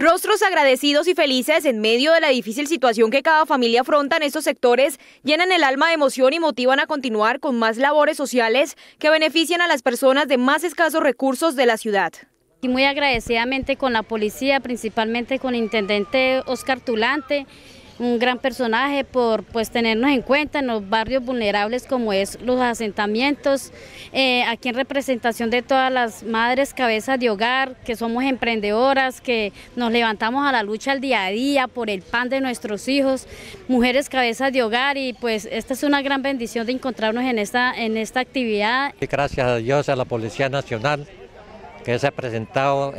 Rostros agradecidos y felices en medio de la difícil situación que cada familia afronta en estos sectores llenan el alma de emoción y motivan a continuar con más labores sociales que benefician a las personas de más escasos recursos de la ciudad. Y muy agradecidamente con la policía, principalmente con el intendente Oscar Tulante, un gran personaje por pues tenernos en cuenta en los barrios vulnerables como es los asentamientos, eh, aquí en representación de todas las madres cabezas de hogar, que somos emprendedoras, que nos levantamos a la lucha al día a día por el pan de nuestros hijos, mujeres cabezas de hogar y pues esta es una gran bendición de encontrarnos en esta, en esta actividad. Gracias a Dios, a la Policía Nacional que se ha presentado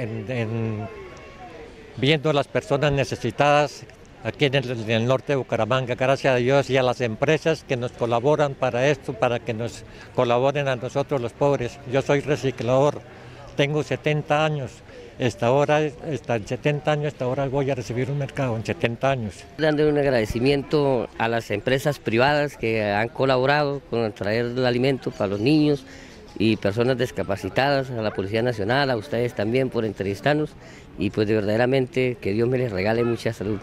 viendo las personas necesitadas aquí en el, norte de Bucaramanga. Gracias a Dios y a las empresas que nos colaboran para esto, para que nos colaboren a nosotros los pobres. Yo soy reciclador, tengo 70 años. Esta ahora en 70 años, voy a recibir un mercado en 70 años. Dando un agradecimiento a las empresas privadas que han colaborado con traer el alimento para los niños y personas discapacitadas, a la Policía Nacional, a ustedes también por entrevistarnos y pues verdaderamente que Dios me les regale mucha salud.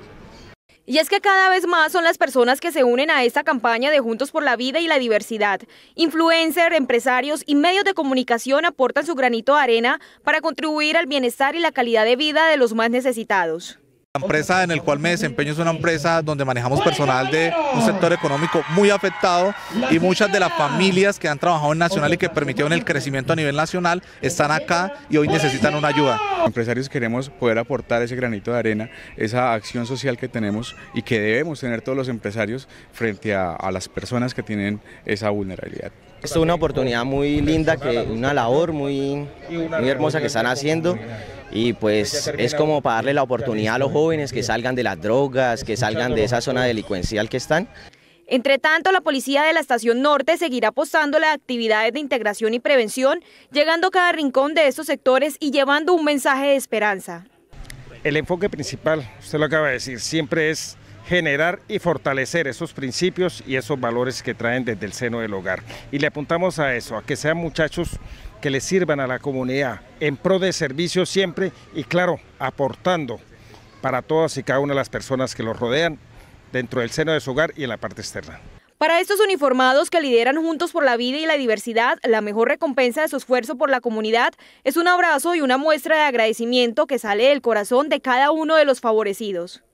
Y es que cada vez más son las personas que se unen a esta campaña de Juntos por la Vida y la Diversidad. Influencers, empresarios y medios de comunicación aportan su granito de arena para contribuir al bienestar y la calidad de vida de los más necesitados empresa en el cual me desempeño es una empresa donde manejamos personal de un sector económico muy afectado y muchas de las familias que han trabajado en Nacional y que permitieron el crecimiento a nivel nacional están acá y hoy necesitan una ayuda. Empresarios queremos poder aportar ese granito de arena, esa acción social que tenemos y que debemos tener todos los empresarios frente a, las personas que tienen esa vulnerabilidad. Es una oportunidad muy linda, que una labor muy, muy hermosa que están haciendo y pues es como para darle la oportunidad a los jóvenes que salgan de las drogas, que salgan de esa zona delincuencial que están. Entre tanto, la policía de la Estación Norte seguirá apostando las actividades de integración y prevención, llegando a cada rincón de estos sectores y llevando un mensaje de esperanza. El enfoque principal, usted lo acaba de decir, siempre es generar y fortalecer esos principios y esos valores que traen desde el seno del hogar. Y le apuntamos a eso, a que sean muchachos que le sirvan a la comunidad en pro de servicio siempre y claro, aportando para todas y cada una de las personas que los rodean dentro del seno de su hogar y en la parte externa. Para estos uniformados que lideran Juntos por la Vida y la Diversidad, la mejor recompensa de su esfuerzo por la comunidad es un abrazo y una muestra de agradecimiento que sale del corazón de cada uno de los favorecidos.